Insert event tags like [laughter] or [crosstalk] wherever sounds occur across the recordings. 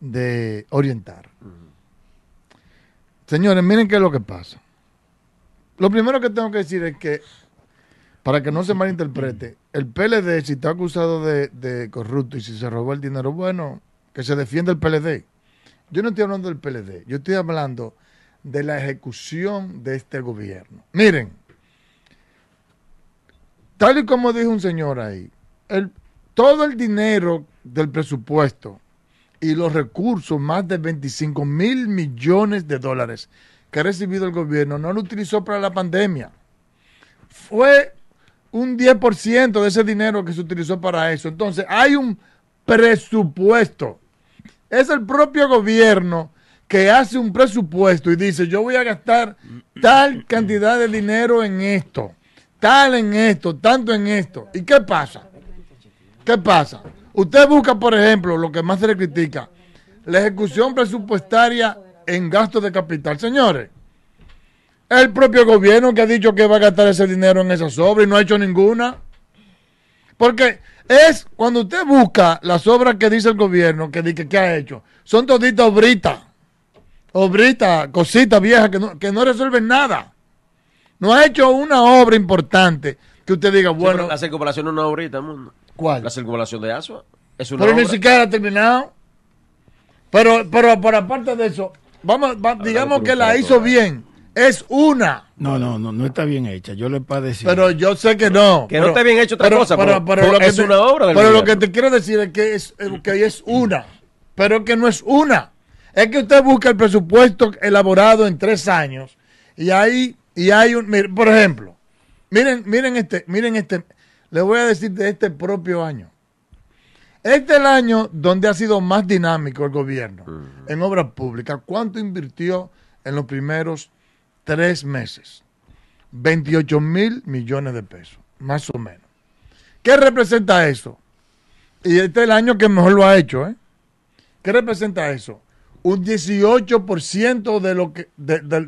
de orientar. Señores, miren qué es lo que pasa. Lo primero que tengo que decir es que, para que no se malinterprete, el PLD, si está acusado de, de corrupto y si se robó el dinero, bueno, que se defienda el PLD. Yo no estoy hablando del PLD, yo estoy hablando de la ejecución de este gobierno. Miren, tal y como dijo un señor ahí, el, todo el dinero del presupuesto y los recursos, más de 25 mil millones de dólares que ha recibido el gobierno, no lo utilizó para la pandemia. Fue un 10% de ese dinero que se utilizó para eso. Entonces, hay un presupuesto. Es el propio gobierno que hace un presupuesto y dice, yo voy a gastar tal cantidad de dinero en esto, tal en esto, tanto en esto. ¿Y qué pasa? ¿Qué pasa? Usted busca, por ejemplo, lo que más se le critica, la ejecución presupuestaria en gastos de capital. Señores, el propio gobierno que ha dicho que va a gastar ese dinero en esas obras y no ha hecho ninguna. Porque es cuando usted busca las obras que dice el gobierno, que dice que ha hecho, son toditas obritas, obritas, cositas viejas que no, que resuelven nada. No ha hecho una obra importante que usted diga, bueno. hace una obrita, ¿Cuál? La circulación de Asua. pero ni siquiera ha terminado. Pero, pero por aparte de eso, vamos, digamos que la hizo bien. Es una. No, no, no, no está bien hecha. Yo le decir Pero yo sé que no. Que no está bien hecho otra cosa. Pero, es una obra. pero lo que te quiero decir es que es, eh, que es una. Pero que no es una. Es que usted busca el presupuesto elaborado en tres años y ahí y hay un, por ejemplo, miren, miren este, miren este, le voy a decir de este propio año. Este es el año donde ha sido más dinámico el gobierno en obras públicas. ¿Cuánto invirtió en los primeros tres meses? 28 mil millones de pesos, más o menos. ¿Qué representa eso? Y este es el año que mejor lo ha hecho. ¿eh? ¿Qué representa eso? Un 18% de lo,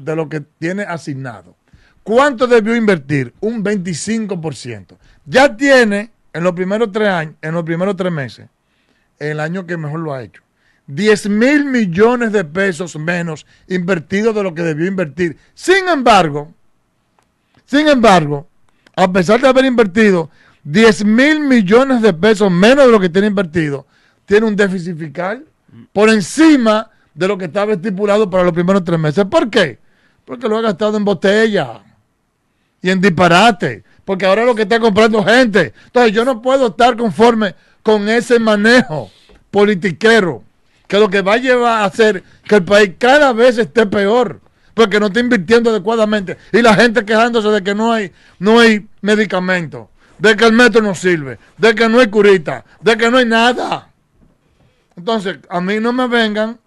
de lo que tiene asignado. ¿Cuánto debió invertir? Un 25%. Ya tiene en los primeros tres años, en los primeros tres meses, el año que mejor lo ha hecho. 10 mil millones de pesos menos invertidos de lo que debió invertir. Sin embargo, sin embargo, a pesar de haber invertido 10 mil millones de pesos menos de lo que tiene invertido, tiene un déficit fiscal por encima de lo que estaba estipulado para los primeros tres meses. ¿Por qué? Porque lo ha gastado en botella y en disparate, porque ahora lo que está comprando gente. Entonces yo no puedo estar conforme con ese manejo politiquero, que lo que va a llevar a hacer que el país cada vez esté peor, porque no está invirtiendo adecuadamente y la gente quejándose de que no hay, no hay medicamentos, de que el metro no sirve, de que no hay curita, de que no hay nada. Entonces, a mí no me vengan,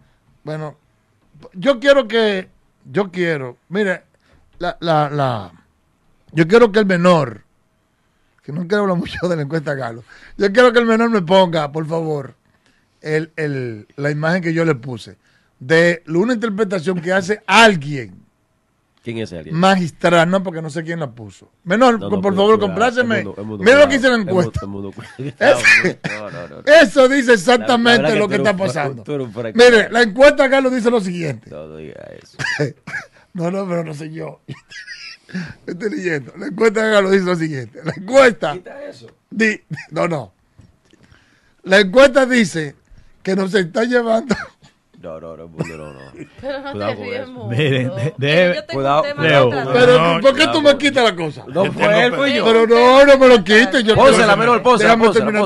bueno, yo quiero que, yo quiero, mire, la, la, la yo quiero que el menor, que no quiero hablar mucho de la encuesta Galo, yo quiero que el menor me ponga, por favor, el, la imagen que yo le puse de una interpretación que hace alguien. ¿Quién es alguien? Magistral, no, porque no sé quién la puso. Menor, por favor, compláceme. Mira lo que hice la encuesta. Eso dice exactamente lo que, está pasando. Mire, la encuesta Carlos dice lo siguiente. No, diga eso. [laughs] no, no, pero no sé yo. [laughs] Estoy leyendo. La encuesta de dice lo siguiente. La encuesta. Quita eso. Di, no, no. La encuesta dice que nos está llevando no, no, no, [laughs] Pero no te ríes mucho. yo tengo cuidado, Pero, ¿por qué tú me quitas la cosa? No, fue él, fue yo. Pero no, no me lo quites. pónsela, menos, pónsela, Déjame pónsela, terminar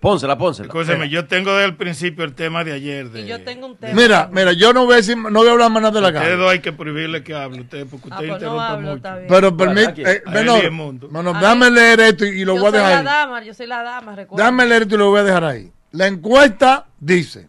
pónsela, de Pónsela, yo tengo desde el principio el tema de ayer. De, y yo tengo un tema. Mira, mira, yo no voy a, no voy a hablar más nada de la cara. Ustedes dos hay que prohibirle que hable, ustedes, porque ah, ustedes pues interrumpen mucho. Pero permíteme, bueno, dame eh, leer esto y lo voy a dejar ahí. Yo soy la dama, yo soy la dama, recuerda. Dame leer esto y lo voy a dejar ahí. La encuesta dice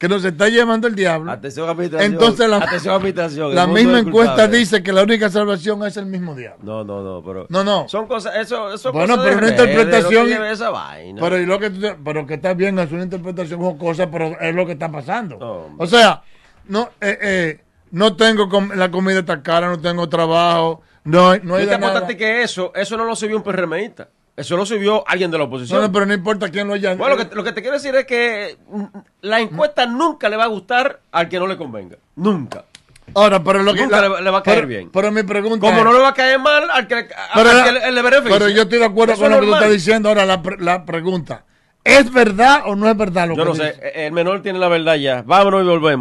que nos está llevando el diablo. Atención, Entonces la, Atención, la misma encuesta dice que la única salvación es el mismo diablo. No, no, no, pero No, no. son cosas, eso, eso Bueno, pero una interpretación- esa vaina. Pero, y lo que, pero está bien, es una interpretación o cosa, pero es lo que está pasando. o sea, no, eh, eh, no tengo la comida tan cara, no tengo trabajo, no, hay- no hay Yo te importante a que eso, eso no lo subió un perremeísta. Eso lo subió alguien de la oposición. pero no importa quién lo haya. Bueno, lo que, te quiero decir es que mm, mm, la encuesta nunca le va a gustar al que no le convenga. Nunca. Ahora, pero lo que Nunca le, va a caer bien. Pero mi pregunta Como no le va a caer mal al que, le, beneficie. Pero yo estoy de acuerdo con lo que tú estás diciendo. Ahora, la, pregunta. ¿Es verdad o no es verdad lo yo que no sé. El menor tiene la verdad ya. Vámonos y volvemos.